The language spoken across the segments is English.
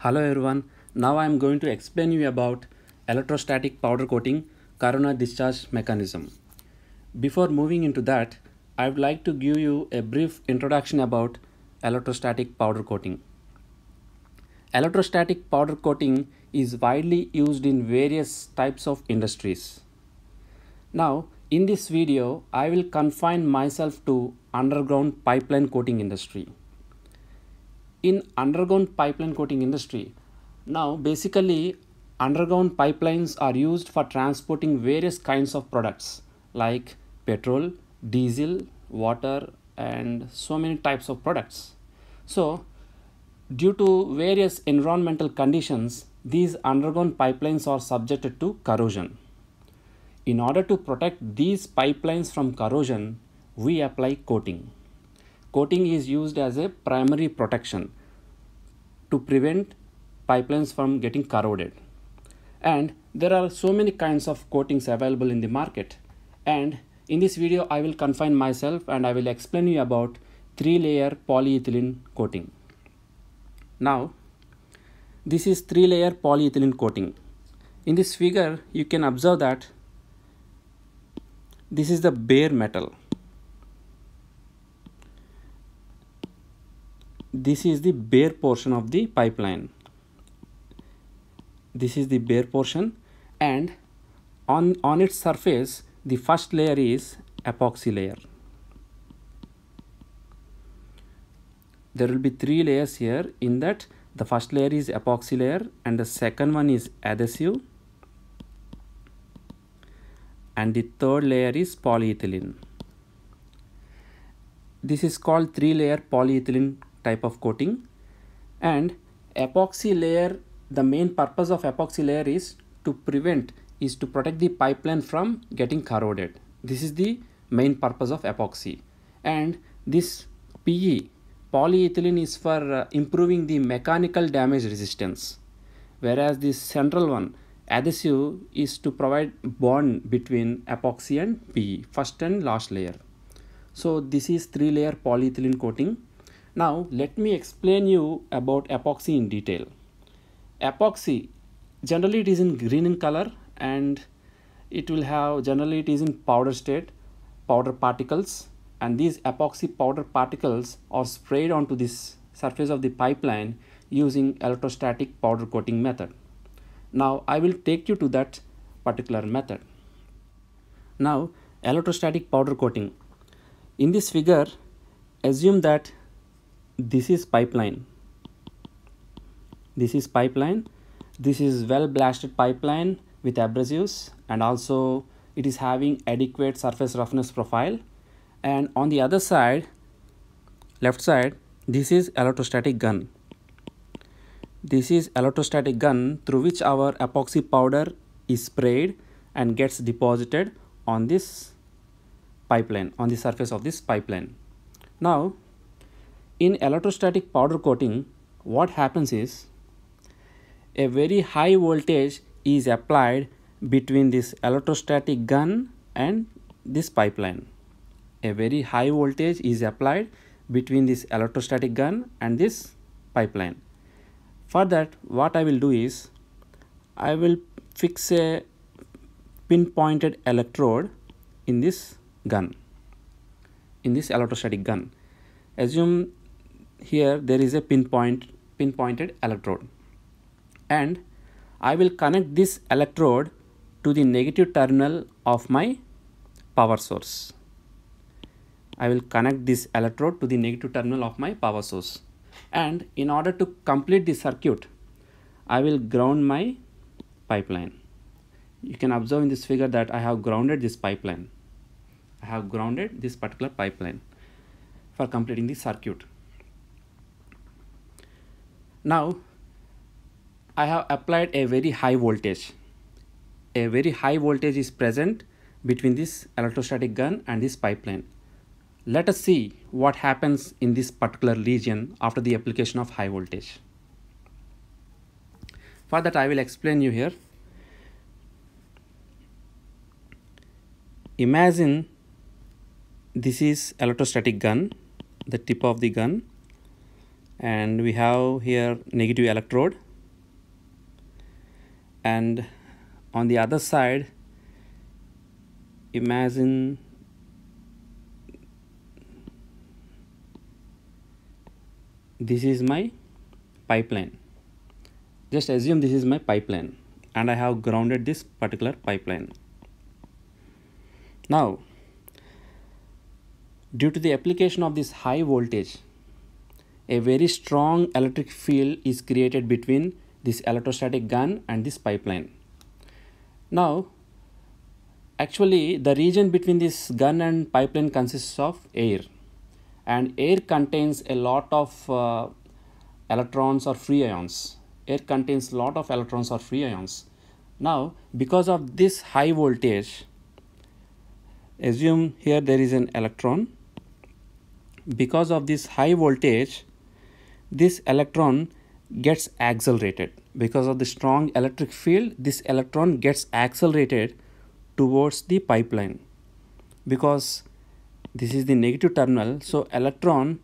Hello everyone, now I am going to explain you about electrostatic powder coating corona discharge mechanism. Before moving into that, I would like to give you a brief introduction about electrostatic powder coating. Electrostatic powder coating is widely used in various types of industries. Now, in this video, I will confine myself to underground pipeline coating industry in underground pipeline coating industry. Now basically underground pipelines are used for transporting various kinds of products like petrol, diesel, water and so many types of products. So due to various environmental conditions, these underground pipelines are subjected to corrosion. In order to protect these pipelines from corrosion, we apply coating coating is used as a primary protection to prevent pipelines from getting corroded. And there are so many kinds of coatings available in the market. And in this video, I will confine myself and I will explain you about three layer polyethylene coating. Now, this is three layer polyethylene coating. In this figure, you can observe that this is the bare metal this is the bare portion of the pipeline this is the bare portion and on on its surface the first layer is epoxy layer there will be three layers here in that the first layer is epoxy layer and the second one is adhesive and the third layer is polyethylene this is called three layer polyethylene type of coating and epoxy layer the main purpose of epoxy layer is to prevent is to protect the pipeline from getting corroded this is the main purpose of epoxy and this PE polyethylene is for uh, improving the mechanical damage resistance whereas this central one adhesive is to provide bond between epoxy and PE first and last layer so this is three layer polyethylene coating now let me explain you about epoxy in detail. Epoxy, generally it is in green in color and it will have, generally it is in powder state, powder particles and these epoxy powder particles are sprayed onto this surface of the pipeline using electrostatic powder coating method. Now I will take you to that particular method. Now electrostatic powder coating. In this figure, assume that this is pipeline this is pipeline this is well blasted pipeline with abrasives and also it is having adequate surface roughness profile and on the other side left side this is electrostatic gun this is electrostatic gun through which our epoxy powder is sprayed and gets deposited on this pipeline on the surface of this pipeline now in electrostatic powder coating, what happens is a very high voltage is applied between this electrostatic gun and this pipeline. A very high voltage is applied between this electrostatic gun and this pipeline. For that, what I will do is I will fix a pinpointed electrode in this gun, in this electrostatic gun. Assume here there is a pinpoint pinpointed electrode and I will connect this electrode to the negative terminal of my power source. I will connect this electrode to the negative terminal of my power source and in order to complete the circuit I will ground my pipeline. You can observe in this figure that I have grounded this pipeline. I have grounded this particular pipeline for completing the circuit. Now I have applied a very high voltage. A very high voltage is present between this electrostatic gun and this pipeline. Let us see what happens in this particular region after the application of high voltage. For that I will explain you here. Imagine this is electrostatic gun, the tip of the gun and we have here negative electrode and on the other side imagine this is my pipeline just assume this is my pipeline and I have grounded this particular pipeline now due to the application of this high voltage a very strong electric field is created between this electrostatic gun and this pipeline. Now, actually the region between this gun and pipeline consists of air and air contains a lot of uh, electrons or free ions. Air contains lot of electrons or free ions. Now, because of this high voltage, assume here there is an electron. Because of this high voltage, this electron gets accelerated because of the strong electric field this electron gets accelerated towards the pipeline because this is the negative terminal so electron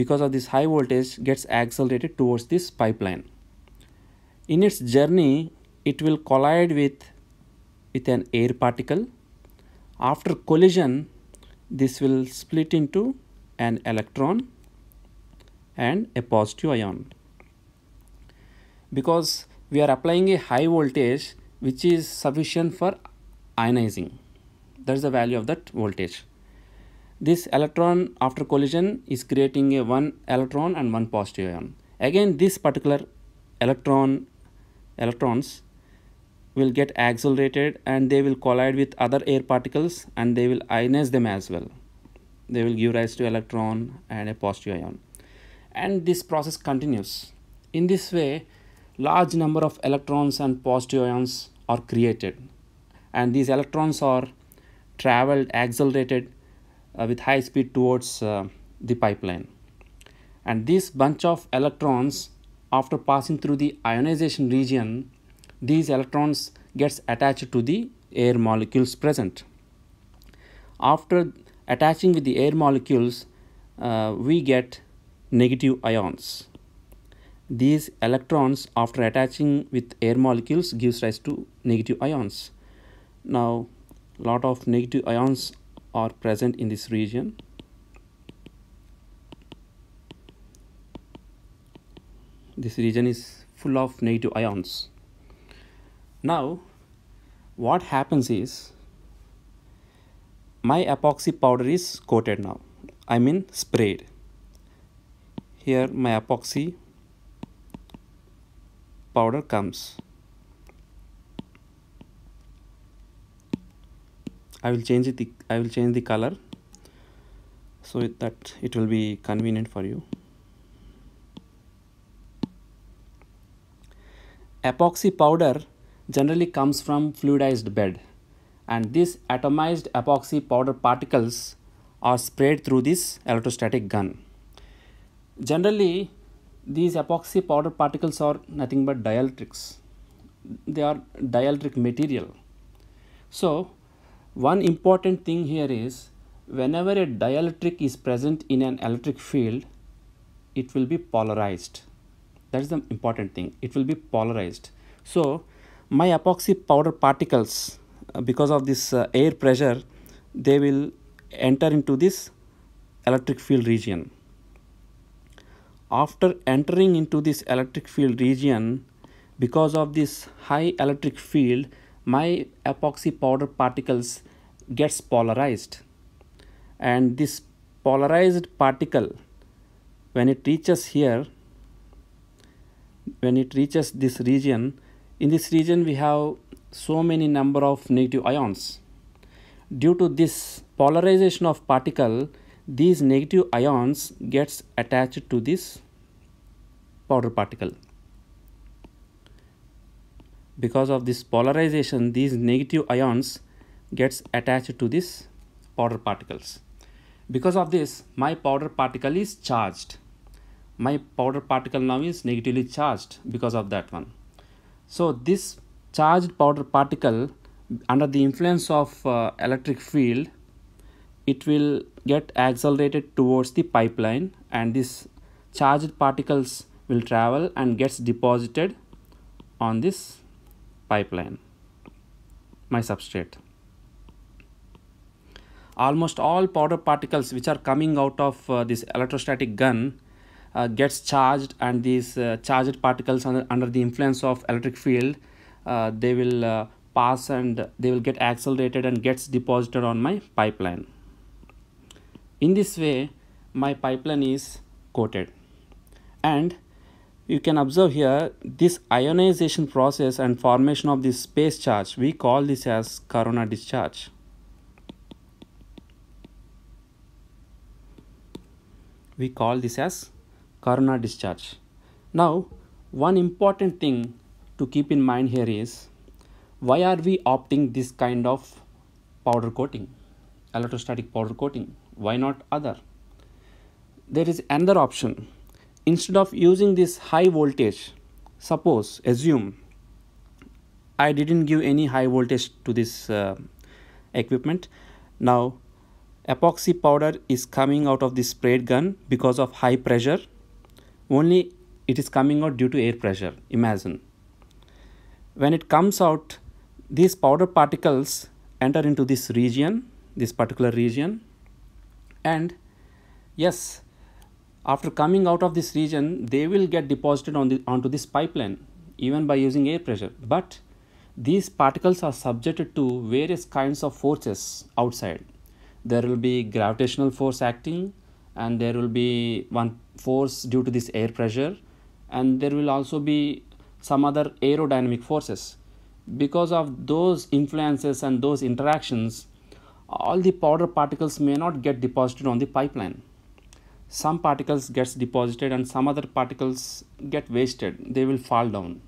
because of this high voltage gets accelerated towards this pipeline in its journey it will collide with with an air particle after collision this will split into an electron and a positive ion. Because we are applying a high voltage which is sufficient for ionizing. That is the value of that voltage. This electron after collision is creating a one electron and one positive ion. Again this particular electron electrons will get accelerated and they will collide with other air particles and they will ionize them as well. They will give rise to electron and a positive ion and this process continues. In this way, large number of electrons and positive ions are created and these electrons are traveled accelerated uh, with high speed towards uh, the pipeline and this bunch of electrons after passing through the ionization region these electrons gets attached to the air molecules present after attaching with the air molecules uh, we get negative ions. These electrons after attaching with air molecules gives rise to negative ions. Now lot of negative ions are present in this region. This region is full of negative ions. Now what happens is my epoxy powder is coated now. I mean sprayed here my epoxy powder comes I will change it I will change the color so that it will be convenient for you epoxy powder generally comes from fluidized bed and these atomized epoxy powder particles are sprayed through this electrostatic gun Generally, these epoxy powder particles are nothing but dielectrics. They are dielectric material. So, one important thing here is whenever a dielectric is present in an electric field, it will be polarized. That is the important thing. It will be polarized. So, my epoxy powder particles, uh, because of this uh, air pressure, they will enter into this electric field region after entering into this electric field region because of this high electric field my epoxy powder particles gets polarized and this polarized particle when it reaches here when it reaches this region in this region we have so many number of negative ions due to this polarization of particle these negative ions gets attached to this powder particle. Because of this polarization, these negative ions gets attached to this powder particles. Because of this, my powder particle is charged. My powder particle now is negatively charged because of that one. So this charged powder particle under the influence of uh, electric field it will get accelerated towards the pipeline and this charged particles will travel and gets deposited on this pipeline, my substrate. Almost all powder particles which are coming out of uh, this electrostatic gun uh, gets charged and these uh, charged particles under, under the influence of electric field, uh, they will uh, pass and they will get accelerated and gets deposited on my pipeline in this way my pipeline is coated and you can observe here this ionization process and formation of this space charge we call this as corona discharge we call this as corona discharge now one important thing to keep in mind here is why are we opting this kind of powder coating electrostatic powder coating why not other there is another option instead of using this high voltage suppose assume I didn't give any high voltage to this uh, equipment now epoxy powder is coming out of this sprayed gun because of high pressure only it is coming out due to air pressure imagine when it comes out these powder particles enter into this region this particular region and yes after coming out of this region they will get deposited on the onto this pipeline even by using air pressure but these particles are subjected to various kinds of forces outside there will be gravitational force acting and there will be one force due to this air pressure and there will also be some other aerodynamic forces because of those influences and those interactions all the powder particles may not get deposited on the pipeline. Some particles gets deposited and some other particles get wasted. They will fall down.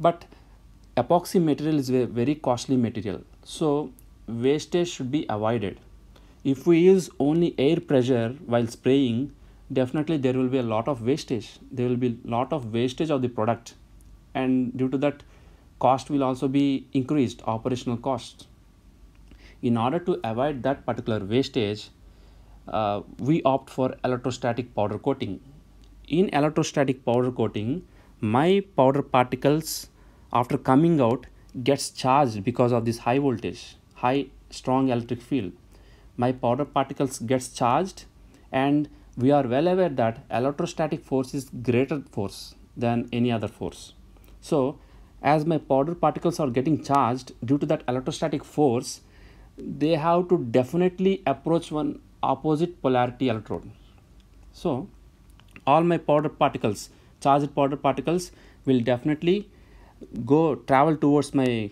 But epoxy material is a very costly material. So wastage should be avoided. If we use only air pressure while spraying, definitely there will be a lot of wastage. There will be lot of wastage of the product. And due to that, cost will also be increased, operational costs in order to avoid that particular wastage, uh, we opt for electrostatic powder coating. In electrostatic powder coating, my powder particles after coming out gets charged because of this high voltage, high strong electric field. My powder particles gets charged and we are well aware that electrostatic force is greater force than any other force. So as my powder particles are getting charged due to that electrostatic force, they have to definitely approach one opposite polarity electrode. So, all my powder particles, charged powder particles will definitely go travel towards my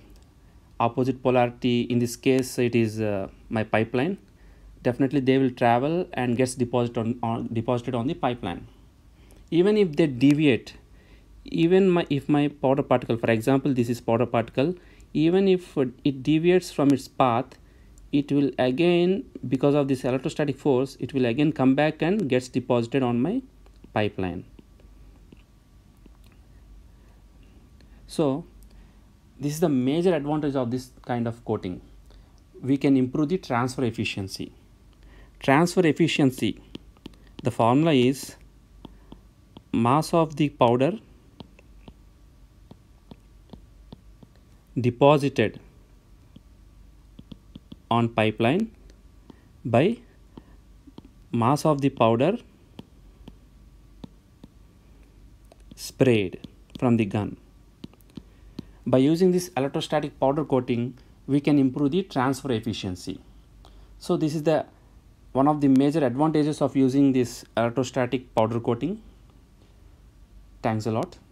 opposite polarity. In this case, it is uh, my pipeline. Definitely they will travel and gets deposited on, on deposited on the pipeline. Even if they deviate, even my, if my powder particle, for example, this is powder particle, even if it deviates from its path, it will again because of this electrostatic force it will again come back and gets deposited on my pipeline so this is the major advantage of this kind of coating we can improve the transfer efficiency transfer efficiency the formula is mass of the powder deposited on pipeline by mass of the powder sprayed from the gun. By using this electrostatic powder coating, we can improve the transfer efficiency. So this is the one of the major advantages of using this electrostatic powder coating. Thanks a lot.